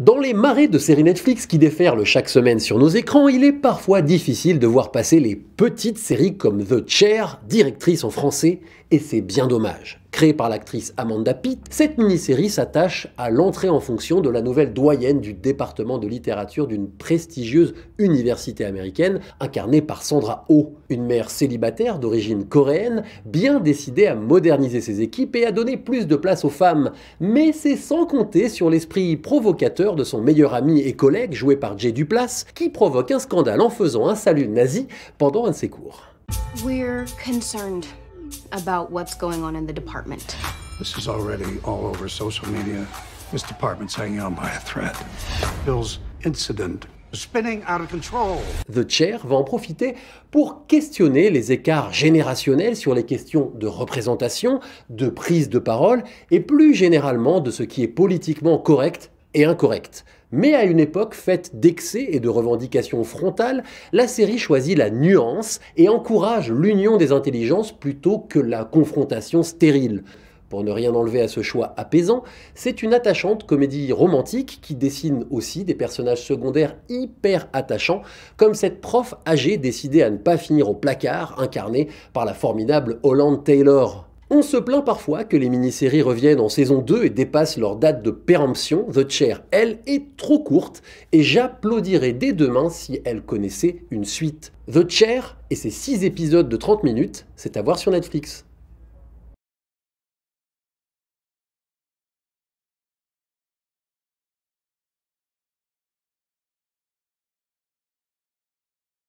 Dans les marées de séries Netflix qui déferlent chaque semaine sur nos écrans, il est parfois difficile de voir passer les petites séries comme The Chair, directrice en français, et c'est bien dommage. Créée par l'actrice Amanda Pitt, cette mini-série s'attache à l'entrée en fonction de la nouvelle doyenne du département de littérature d'une prestigieuse université américaine, incarnée par Sandra Oh, une mère célibataire d'origine coréenne, bien décidée à moderniser ses équipes et à donner plus de place aux femmes. Mais c'est sans compter sur l'esprit provocateur de son meilleur ami et collègue, joué par Jay Duplass, qui provoque un scandale en faisant un salut nazi pendant un de ses cours about what's going on in the department. This is already all over social media. This department's hanging on by a thread. Bill's incident Spinning out of control. The Chair va en profiter pour questionner les écarts générationnels sur les questions de représentation, de prise de parole et plus généralement de ce qui est politiquement correct et incorrecte. Mais à une époque faite d'excès et de revendications frontales, la série choisit la nuance et encourage l'union des intelligences plutôt que la confrontation stérile. Pour ne rien enlever à ce choix apaisant, c'est une attachante comédie romantique qui dessine aussi des personnages secondaires hyper attachants, comme cette prof âgée décidée à ne pas finir au placard, incarnée par la formidable Holland Taylor. On se plaint parfois que les mini-séries reviennent en saison 2 et dépassent leur date de péremption. The Chair, elle, est trop courte et j'applaudirais dès demain si elle connaissait une suite. The Chair et ses 6 épisodes de 30 minutes, c'est à voir sur Netflix.